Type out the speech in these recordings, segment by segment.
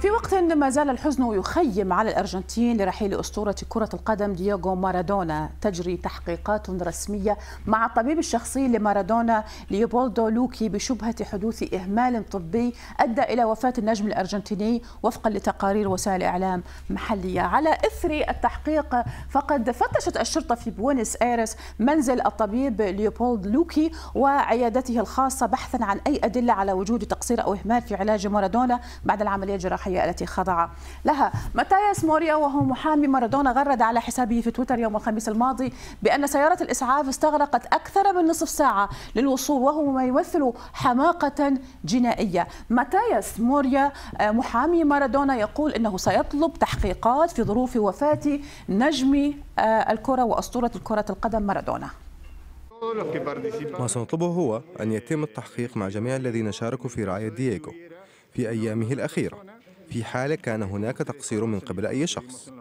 في وقت ما زال الحزن يخيم على الأرجنتين لرحيل أسطورة كرة القدم دييغو مارادونا تجري تحقيقات رسمية مع الطبيب الشخصي لمارادونا ليوبولدو لوكي بشبهة حدوث إهمال طبي أدى إلى وفاة النجم الأرجنتيني وفقا لتقارير وسائل إعلام محلية على إثر التحقيق فقد فتشت الشرطة في بوينس آيرس منزل الطبيب ليوبولد لوكي وعيادته الخاصة بحثا عن أي أدلة على وجود تقصير أو إهمال في علاج مارادونا بعد العملية الجراحية الصحية التي خضع لها متاياس موريا وهو محامي مارادونا غرد على حسابه في تويتر يوم الخميس الماضي بأن سيارة الإسعاف استغرقت أكثر من نصف ساعة للوصول وهو ما يمثل حماقة جنائية متاياس موريا آه، محامي مارادونا يقول أنه سيطلب تحقيقات في ظروف وفاة نجم آه، الكرة وأسطورة الكرة القدم مارادونا ما سنطلبه هو أن يتم التحقيق مع جميع الذين شاركوا في رعاية دييغو في أيامه الأخيرة في حال كان هناك تقصير من قبل أي شخص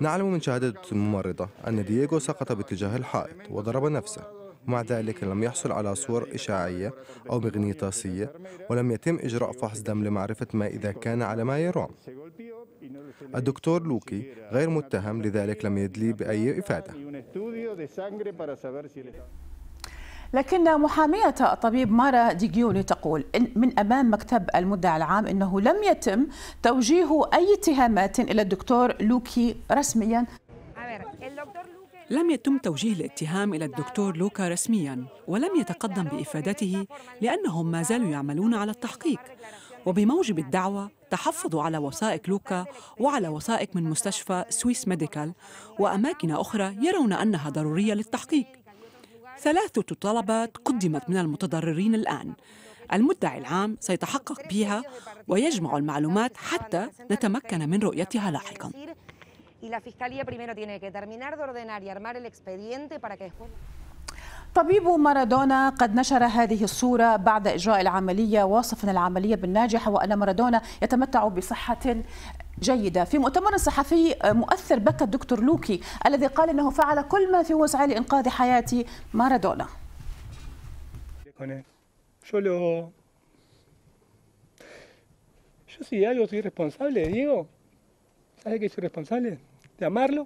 نعلم من شهادة الممرضة أن دييغو سقط باتجاه الحائط وضرب نفسه ومع ذلك لم يحصل على صور إشعاعية أو مغناطيسية ولم يتم إجراء فحص دم لمعرفة ما إذا كان على ما يرام الدكتور لوكي غير متهم لذلك لم يدلي بأي إفادة لكن محامية الطبيب مارا ديجيوني تقول من أمام مكتب المدعي العام أنه لم يتم توجيه أي اتهامات إلى الدكتور لوكي رسميا لم يتم توجيه الاتهام إلى الدكتور لوكا رسميا ولم يتقدم بإفادته لأنهم ما زالوا يعملون على التحقيق وبموجب الدعوة تحفظوا على وثائق لوكا وعلى وثائق من مستشفى سويس ميديكال وأماكن أخرى يرون أنها ضرورية للتحقيق ثلاثة طلبات قدمت من المتضررين الآن المدعي العام سيتحقق بها ويجمع المعلومات حتى نتمكن من رؤيتها لاحقا طبيب مارادونا قد نشر هذه الصورة بعد إجراء العملية واصف العملية بالناجحة وأن مارادونا يتمتع بصحة جيدة في مؤتمر صحفي مؤثر بكى الدكتور لوكي الذي قال أنه فعل كل ما في وسعه لإنقاذ حياة مارادونا Yo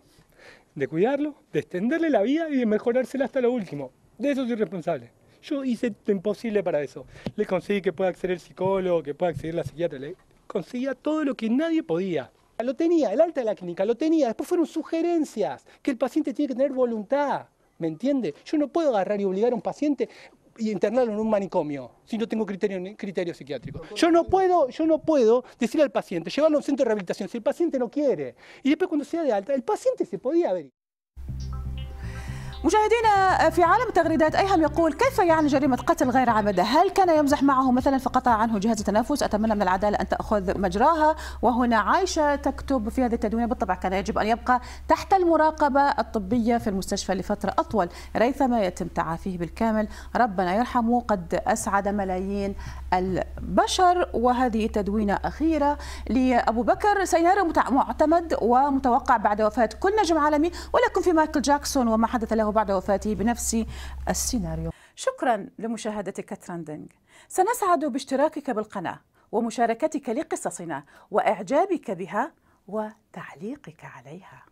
de cuidarlo, de extenderle la vida y de mejorársela hasta lo último. De eso soy responsable. Yo hice lo imposible para eso. Le conseguí que pueda acceder al psicólogo, que pueda acceder a la psiquiatra. Le conseguía todo lo que nadie podía. Lo tenía, el alta de la clínica, lo tenía. Después fueron sugerencias, que el paciente tiene que tener voluntad, ¿me entiende? Yo no puedo agarrar y obligar a un paciente y internarlo en un manicomio si no tengo criterio, criterio psiquiátrico. Yo no puedo, yo no puedo decirle al paciente, llevarlo a un centro de rehabilitación si el paciente no quiere. Y después cuando sea de alta, el paciente se podía ver. مشاهدينا آه، في عالم التغريدات ايهم يقول كيف يعني جريمه قتل غير عمده؟ هل كان يمزح معه مثلا فقطع عنه جهاز التنفس؟ اتمنى من العداله ان تاخذ مجراها وهنا عائشه تكتب في هذه التدوينه بالطبع كان يجب ان يبقى تحت المراقبه الطبيه في المستشفى لفتره اطول ريثما يتم تعافيه بالكامل ربنا يرحمه قد اسعد ملايين البشر وهذه تدوينه اخيره لابو بكر سيناريو معتمد ومتوقع بعد وفاه كل نجم عالمي ولكن في مايكل جاكسون وما حدث له بعد وفاته بنفس السيناريو شكرا لمشاهدتك ترندنج سنسعد باشتراكك بالقناة ومشاركتك لقصصنا وإعجابك بها وتعليقك عليها